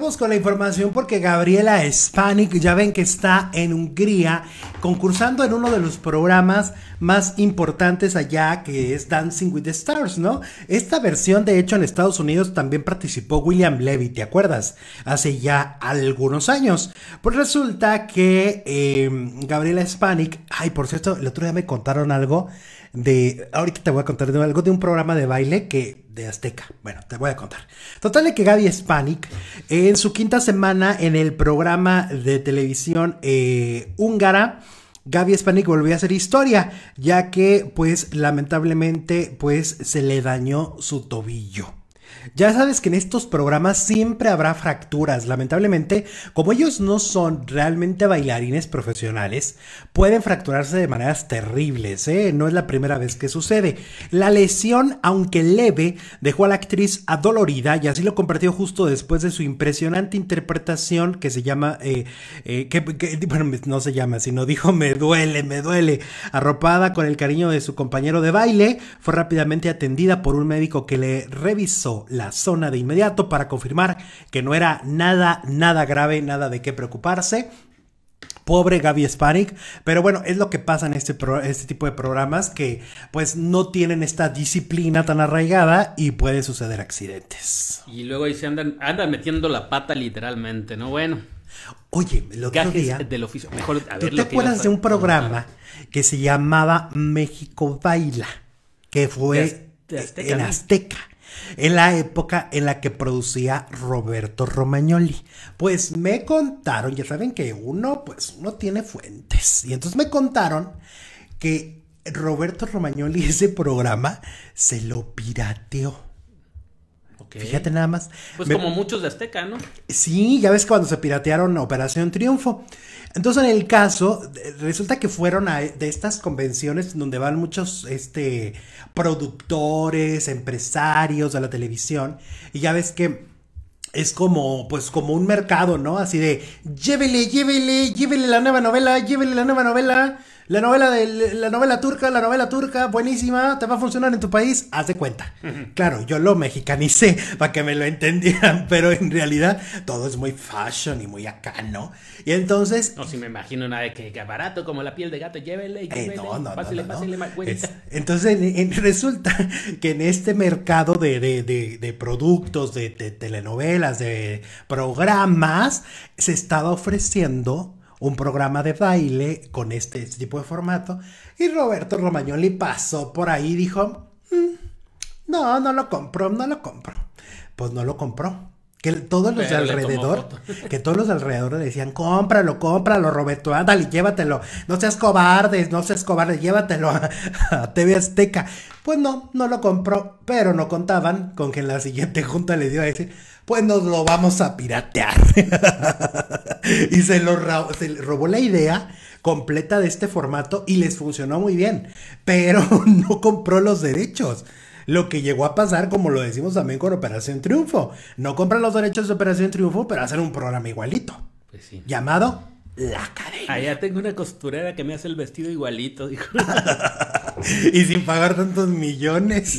Vamos con la información porque Gabriela Spanik, ya ven que está en Hungría concursando en uno de los programas más importantes allá que es Dancing with the Stars, ¿no? Esta versión de hecho en Estados Unidos también participó William Levy, ¿te acuerdas? Hace ya algunos años. Pues resulta que em, Gabriela Spanik, ay por cierto, el otro día me contaron algo de, ahorita te voy a contar algo de un programa de baile que de Azteca. Bueno, te voy a contar. Total de que Gaby Spanik, en su quinta semana en el programa de televisión eh, húngara, Gaby Spanik volvió a hacer historia, ya que pues lamentablemente pues se le dañó su tobillo. Ya sabes que en estos programas siempre habrá fracturas. Lamentablemente, como ellos no son realmente bailarines profesionales, pueden fracturarse de maneras terribles. ¿eh? No es la primera vez que sucede. La lesión, aunque leve, dejó a la actriz adolorida y así lo compartió justo después de su impresionante interpretación que se llama, eh, eh, que, no se llama, sino dijo me duele, me duele. Arropada con el cariño de su compañero de baile, fue rápidamente atendida por un médico que le revisó la zona de inmediato para confirmar que no era nada, nada grave, nada de qué preocuparse. Pobre Gaby Spanik, pero bueno, es lo que pasa en este, este, tipo de programas que pues no tienen esta disciplina tan arraigada y puede suceder accidentes. Y luego ahí se andan, andan metiendo la pata literalmente, ¿no? Bueno. Oye, lo que del oficio. Mejor, te acuerdas de un programa que se llamaba México Baila? Que fue en Azteca en la época en la que producía Roberto Romagnoli. Pues me contaron, ya saben que uno, pues uno tiene fuentes, y entonces me contaron que Roberto Romagnoli ese programa se lo pirateó. Fíjate nada más. Pues como muchos de Azteca, ¿no? Sí, ya ves cuando se piratearon Operación Triunfo. Entonces, en el caso, resulta que fueron de estas convenciones donde van muchos este, productores, empresarios de la televisión, y ya ves que es como, pues, como un mercado, ¿no? Así de, llévele, llévele, llévele la nueva novela, llévele la nueva novela la novela, de, la novela turca, la novela turca, buenísima, te va a funcionar en tu país, haz de cuenta. Claro, yo lo mexicanicé para que me lo entendieran, pero en realidad todo es muy fashion y muy acá, ¿no? Y entonces... No, si me imagino una vez que, es barato como la piel de gato, llévele, eh, llévele, que. no, no, no, entonces resulta que en este mercado de productos, de telenovelas, de programas, se estaba ofreciendo un programa de baile con este, tipo de formato. Y Roberto Romagnoli pasó por ahí y dijo, mm, no, no lo compro, no lo compro. Pues no lo compró. Que todos los de alrededor, que todos los alrededores decían, cómpralo, cómpralo, Roberto, ándale, llévatelo, no seas cobarde, no seas cobardes, llévatelo a, TV Azteca. Pues no, no lo compró, pero no contaban con que en la siguiente junta les dio a decir, pues nos lo vamos a piratear. y se, lo robó la idea completa de este formato y les funcionó muy bien, pero no compró los derechos. Lo que llegó a pasar, como lo decimos también con Operación Triunfo, no compran los derechos de Operación Triunfo, pero hacen un programa igualito. Pues llamado La Cadena. Allá ah, tengo una costurera que me hace el vestido igualito, y sin pagar tantos millones.